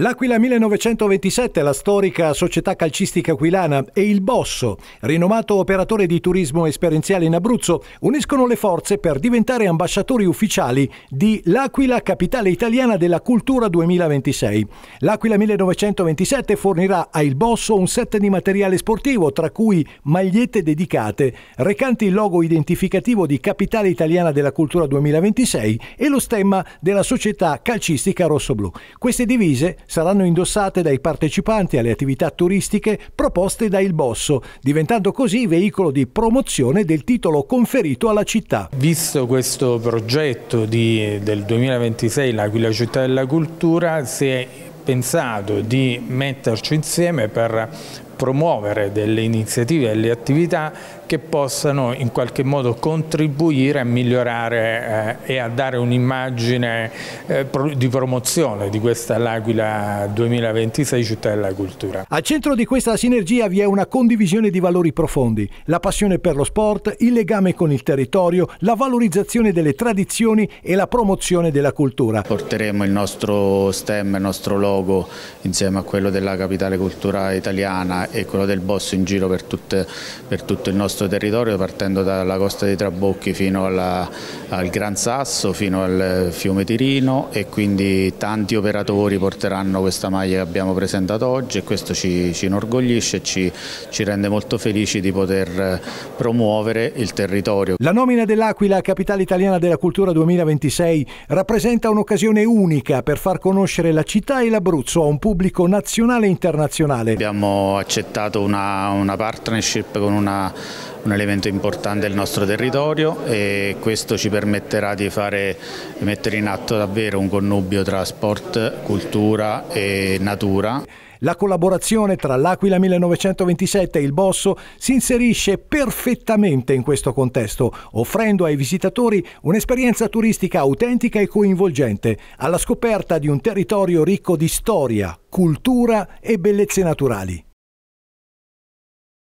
L'Aquila 1927, la storica società calcistica aquilana e il Bosso, rinomato operatore di turismo esperienziale in Abruzzo, uniscono le forze per diventare ambasciatori ufficiali di L'Aquila, capitale italiana della cultura 2026. L'Aquila 1927 fornirà a Il Bosso un set di materiale sportivo, tra cui magliette dedicate, recanti il logo identificativo di Capitale Italiana della Cultura 2026 e lo stemma della società calcistica rossoblù. Queste divise saranno indossate dai partecipanti alle attività turistiche proposte da Il Bosso, diventando così veicolo di promozione del titolo conferito alla città. Visto questo progetto di, del 2026, l'Aquila Città della Cultura, si è pensato di metterci insieme per promuovere delle iniziative, e delle attività che possano in qualche modo contribuire a migliorare eh, e a dare un'immagine eh, di promozione di questa L'Aquila 2026 città della cultura. Al centro di questa sinergia vi è una condivisione di valori profondi, la passione per lo sport, il legame con il territorio, la valorizzazione delle tradizioni e la promozione della cultura. Porteremo il nostro stem, il nostro logo luogo insieme a quello della capitale culturale italiana e quello del Bosso in giro per, tutte, per tutto il nostro territorio partendo dalla costa dei Trabocchi fino alla, al Gran Sasso, fino al fiume Tirino e quindi tanti operatori porteranno questa maglia che abbiamo presentato oggi e questo ci, ci inorgoglisce e ci, ci rende molto felici di poter promuovere il territorio. La nomina dell'Aquila Capitale Italiana della Cultura 2026 rappresenta un'occasione unica per far conoscere la città e la Abruzzo a un pubblico nazionale e internazionale. Abbiamo accettato una, una partnership con una, un elemento importante del nostro territorio e questo ci permetterà di fare, mettere in atto davvero un connubio tra sport, cultura e natura. La collaborazione tra l'Aquila 1927 e il Bosso si inserisce perfettamente in questo contesto, offrendo ai visitatori un'esperienza turistica autentica e coinvolgente, alla scoperta di un territorio ricco di storia, cultura e bellezze naturali.